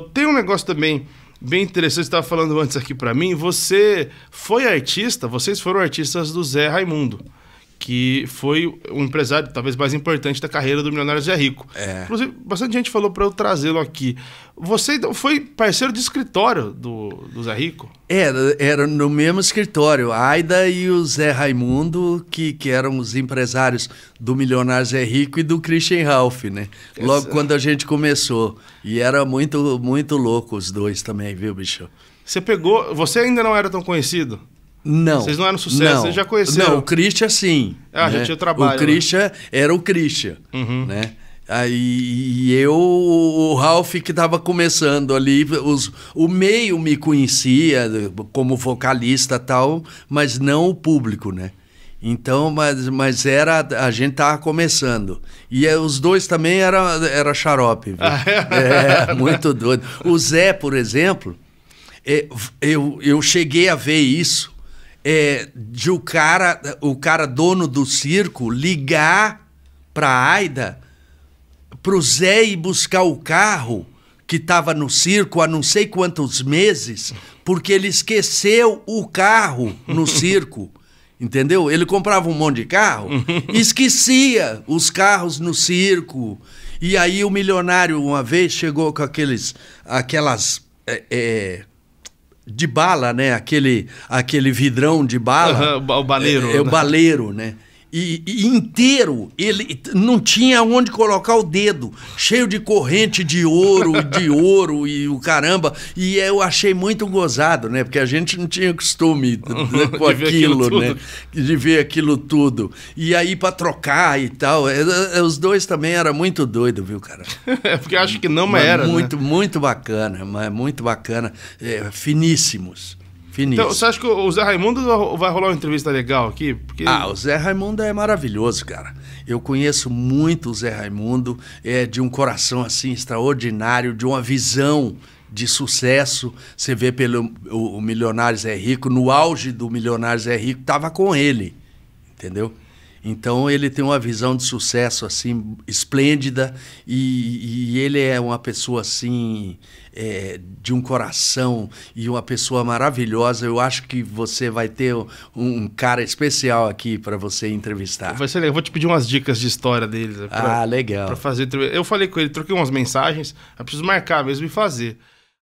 Tem um negócio também bem interessante, estava falando antes aqui para mim. Você foi artista, vocês foram artistas do Zé Raimundo que foi o empresário talvez mais importante da carreira do milionário Zé Rico. É. Inclusive, bastante gente falou para eu trazê-lo aqui. Você então, foi parceiro de escritório do, do Zé Rico? Era, era no mesmo escritório. A Aida e o Zé Raimundo, que, que eram os empresários do milionário Zé Rico e do Christian Ralph, né? Logo quando a gente começou. E era muito, muito louco os dois também, viu, bicho? Você pegou... Você ainda não era tão conhecido? Não. Vocês não eram sucesso, não, vocês já conheciam. Não, o Christian sim. Ah, né? gente tinha trabalho. O Christian né? era o Christian, uhum. né? Aí eu, o Ralph que estava começando ali, os, o meio me conhecia como vocalista tal, mas não o público, né? Então, mas, mas era a gente tava começando. E eh, os dois também era era xarope, viu? Ah, é? é, muito doido. O Zé, por exemplo, eh, eu, eu cheguei a ver isso é, de o cara, o cara dono do circo ligar para Aida, para o Zé ir buscar o carro que estava no circo há não sei quantos meses, porque ele esqueceu o carro no circo. Entendeu? Ele comprava um monte de carro, esquecia os carros no circo. E aí o milionário uma vez chegou com aqueles, aquelas é, é, de bala, né? Aquele, aquele vidrão de bala. Uhum, o baleiro. É, é né? o baleiro, né? e, e, inteiro, ele não tinha onde colocar o dedo, cheio de corrente de ouro, de ouro e o caramba. E eu achei muito gozado, né? Porque a gente não tinha costume com aquilo, aquilo né? De ver aquilo tudo. E aí para trocar e tal. É, é, os dois também era muito doido, viu, cara? é porque eu acho que não, mas era. Né? Muito, né? muito bacana, mas muito bacana. É, finíssimos. Finíssimo. Então, você acha que o Zé Raimundo vai rolar uma entrevista legal aqui? Porque... Ah, o Zé Raimundo é maravilhoso, cara. Eu conheço muito o Zé Raimundo, é de um coração assim extraordinário, de uma visão de sucesso. Você vê pelo o, o Milionários é Rico, no auge do Milionários é Rico, tava com ele, entendeu? Então ele tem uma visão de sucesso assim esplêndida e, e ele é uma pessoa assim é, de um coração e uma pessoa maravilhosa. Eu acho que você vai ter um, um cara especial aqui para você entrevistar. Vai ser legal. Eu vou te pedir umas dicas de história dele. Né, pra, ah, legal. Para fazer. Eu falei com ele, troquei umas mensagens. Eu preciso marcar mesmo e fazer.